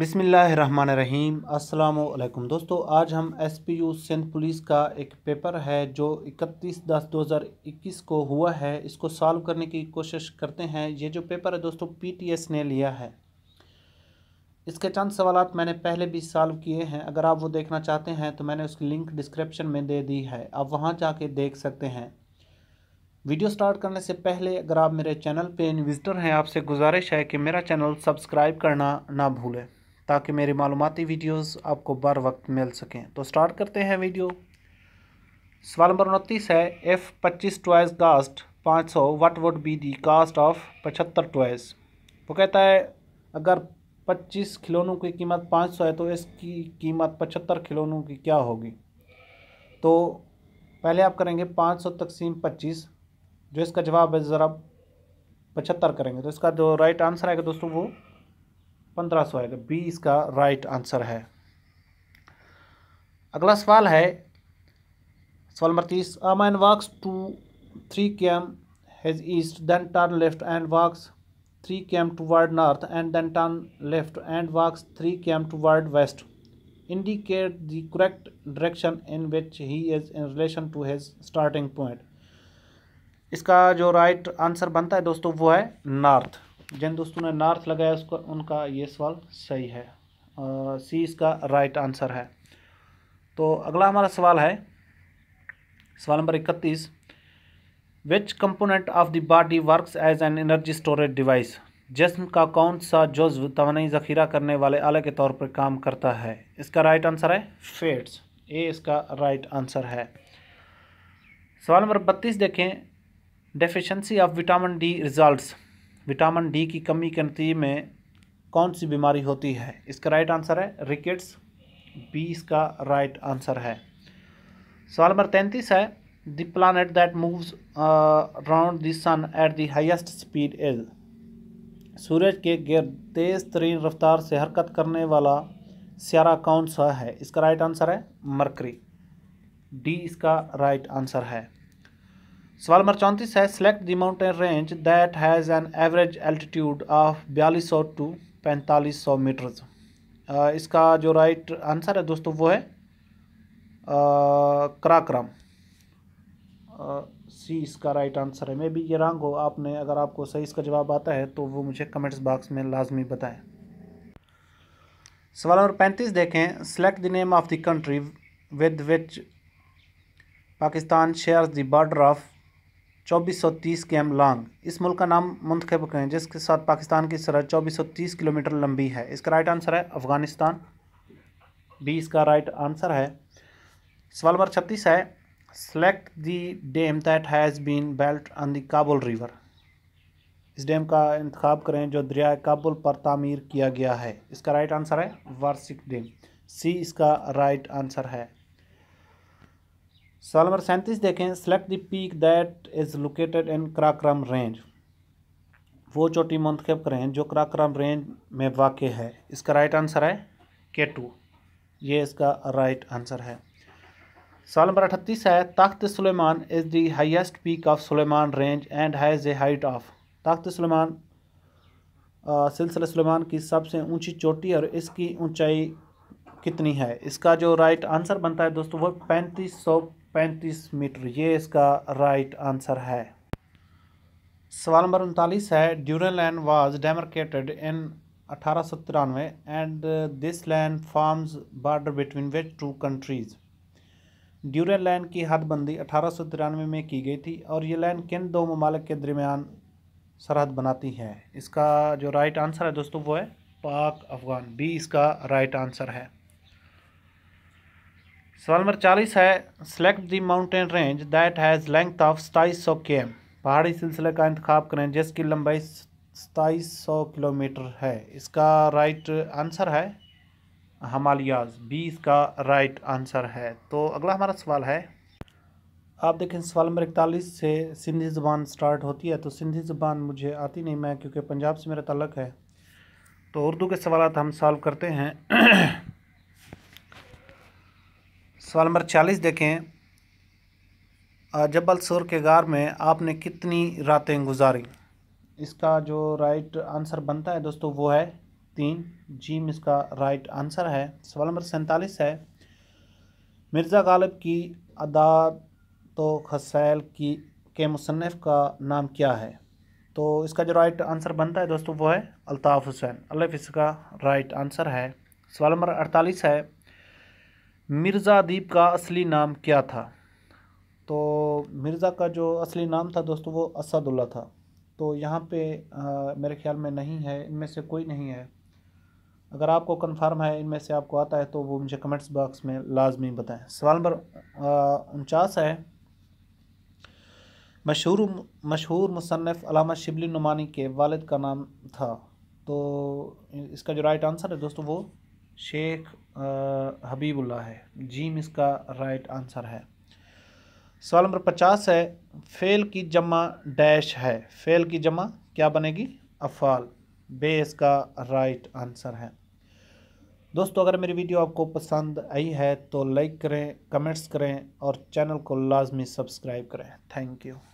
बिसमीम् अल्लाम दोस्तों आज हम S P U Sindh police का एक पेपर है जो 31 दस 2021 को हुआ है इसको सॉल्व करने की कोशिश करते हैं ये जो पेपर है दोस्तों पी टी एस ने लिया है इसके चंद सवाल मैंने पहले भी सॉल्व किए हैं अगर आप वो देखना चाहते हैं तो मैंने उसकी लिंक डिस्क्रिप्शन में दे दी है आप वहाँ के देख सकते हैं वीडियो स्टार्ट करने से पहले अगर आप मेरे चैनल पे विज़िटर हैं आपसे गुजारिश है कि मेरा चैनल सब्सक्राइब करना ना भूलें ताकि मेरी मालूमती वीडियोस आपको बर वक्त मिल सकें तो स्टार्ट करते हैं वीडियो सवाल नंबर उनतीस है एफ़ पच्चीस टॉयज कास्ट पाँच सौ what would be the cost of पचहत्तर टॉयस वो कहता है अगर पच्चीस खिलौनों की कीमत पाँच सौ है तो इसकी कीमत पचहत्तर खिलौनों की क्या होगी तो पहले आप करेंगे पाँच सौ तकसीम पच्चीस जो इसका जवाब है ज़रा पचहत्तर करेंगे तो इसका जो राइट आंसर आएगा दोस्तों वो पंद्रह सौ आएगा बी इसका राइट आंसर है अगला सवाल है सवाल नंबर तीस a man walks two three K M heads east then turn left and walks three K M toward north and then turn left and walks three K M ward west indicate the correct direction in which he is in relation to his starting point इसका जो right right answer बनता है दोस्तों वो है north जिन दोस्तों ने north लगाया उसको उनका ये सवाल सही है सी इसका राइट आंसर है तो अगला हमारा सवाल है सवाल नंबर इकतीस which component of the body works as an energy storage device जिसम का कौन सा जज्व तोानाई ज़ख़ीरा करने वाले आले के तौर पर काम करता है इसका राइट आंसर है फेट्स ए इसका राइट आंसर है सवाल नंबर बत्तीस देखें deficiency of vitamin D results vitamin D की कमी के नतीजे में कौन सी बीमारी होती है इसका राइट आंसर है रिकेट्स बी इसका राइट आंसर है सवाल नंबर तैंतीस है the planet that moves round the sun at the highest speed is सूरज के गैर तेज तरीन रफ्तार से हरकत करने वाला स्यारा कौन सा है इसका राइट आंसर है मरकरी डी इसका राइट आंसर है सवाल नंबर चौंतीस है select the mountain range that has an average altitude of बयालीस सौ टू पैंतालीस सौ मीटर्स इसका जो राइट आंसर है दोस्तों वो है कराक्रम uh, सी uh, इसका राइट आंसर है मे भी ये रंग हो आपने अगर आपको सही इसका जवाब आता है तो वो मुझे कमेंट्स बॉक्स में लाजमी बताएं सवाल नंबर पैंतीस देखें select the name of the country with which Pakistan share the border of 2430 सौ लॉन्ग इस मुल्क का नाम मुंतखब करें जिसके साथ पाकिस्तान की सरहद 2430 किलोमीटर लंबी है इसका राइट आंसर है अफ़गानिस्तान बी इसका राइट आंसर है सवाल नंबर छत्तीस है select the dam that has been built on the Kabul river इस डैम का इंतखब करें जो दरिया काबुल पर तामीर किया गया है इसका राइट आंसर है वार्षिक डैम सी इसका राइट आंसर है सवाल नंबर सैंतीस देखें select the peak that is located in Karakoram range वो चोटी मंतखब करें जो कराक्रम रेंज में वाक़ है इसका राइट आंसर है के टू ये इसका राइट आंसर है सवाल नंबर अठतीस है Takht Suleman is the highest peak of Suleman range and has a height of Takht Suleman सिलसिला सुलेमान की सबसे ऊंची चोटी और इसकी ऊंचाई कितनी है इसका जो राइट आंसर बनता है दोस्तों वो पैंतीस सौ पैंतीस मीटर ये इसका राइट आंसर है सवाल नंबर उनतालीस है Durand land was demarcated in अठारह सौ तिरानवे and this land forms border between which two countries Durand land की हदबंदी अठारह सौ तिरानवे में की गई थी और ये लैंड किन दो ममालिक के दरमियान सरहद बनाती है इसका जो राइट आंसर है दोस्तों वो है पाक अफगान बी इसका राइट आंसर है सवाल नंबर चालीस है select the mountain range that has length of सताईस सौ के एम पहाड़ी सिलसिले का इंतखब करें जिसकी लंबाई सताईस सौ किलोमीटर है इसका राइट आंसर है हमालियाज बी इसका राइट आंसर है तो अगला हमारा सवाल है आप देखें सवाल नंबर इकतालीस से सिंधी ज़बान स्टार्ट होती है तो सिंधी ज़बान मुझे आती नहीं मैं क्योंकि पंजाब से मेरा तलक है तो उर्दू के सवाल हम सॉल्व करते हैं सवाल नंबर चालीस देखें जबल सुर के गार में आपने कितनी रातें गुजारी इसका जो राइट आंसर बनता है दोस्तों वो है तीन जीम इसका राइट आंसर है सवाल नंबर सैंतालीस है मिर्ज़ा गालिब की अदा तो खसैल की के मुसनफ़ का नाम क्या है तो इसका जो राइट आंसर बनता है दोस्तों वो है अल्ताफ़ हुसैन अल्लाफ़ इसका राइट आंसर है सवाल नंबर अड़तालीस है मिर्ज़ा अदीब का असली नाम क्या था तो मिर्ज़ा का जो असली नाम था दोस्तों वो असदुल्ला था तो यहाँ पे आ, मेरे ख्याल में नहीं है इनमें से कोई नहीं है अगर आपको कंफर्म है इनमें से आपको आता है तो वो मुझे कमेंट्स बॉक्स में लाजमी बताएं सवाल नंबर उनचास है मशहूर मशहूर मुसनफ़ अलामा शिबली नुमानी के वालिद का नाम था तो इसका जो राइट आंसर है दोस्तों वो शेख हबीबुल्ला है जीम इसका राइट आंसर है सवाल नंबर पचास है फेल की जमा डैश है फेल की जमा क्या बनेगी अफ़ाल बे इसका राइट आंसर है दोस्तों अगर मेरी वीडियो आपको पसंद आई है तो लाइक करें कमेंट्स करें और चैनल को लाजमी सब्सक्राइब करें थैंक यू